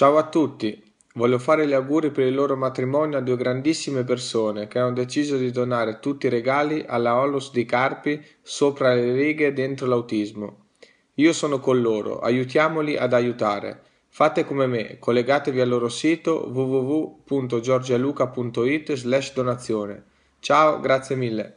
Ciao a tutti, voglio fare gli auguri per il loro matrimonio a due grandissime persone che hanno deciso di donare tutti i regali alla Onlus di Carpi sopra le righe dentro l'autismo. Io sono con loro, aiutiamoli ad aiutare. Fate come me, collegatevi al loro sito www.giorgialuca.it slash donazione. Ciao, grazie mille.